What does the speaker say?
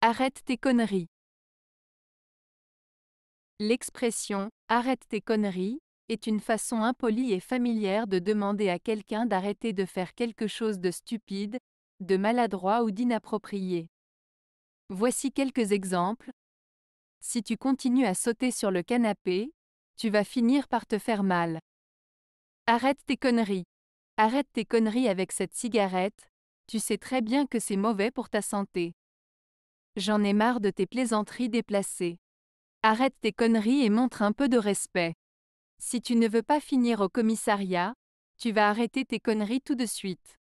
Arrête tes conneries. L'expression Arrête tes conneries est une façon impolie et familière de demander à quelqu'un d'arrêter de faire quelque chose de stupide, de maladroit ou d'inapproprié. Voici quelques exemples. Si tu continues à sauter sur le canapé, tu vas finir par te faire mal. Arrête tes conneries. Arrête tes conneries avec cette cigarette, tu sais très bien que c'est mauvais pour ta santé. J'en ai marre de tes plaisanteries déplacées. Arrête tes conneries et montre un peu de respect. Si tu ne veux pas finir au commissariat, tu vas arrêter tes conneries tout de suite.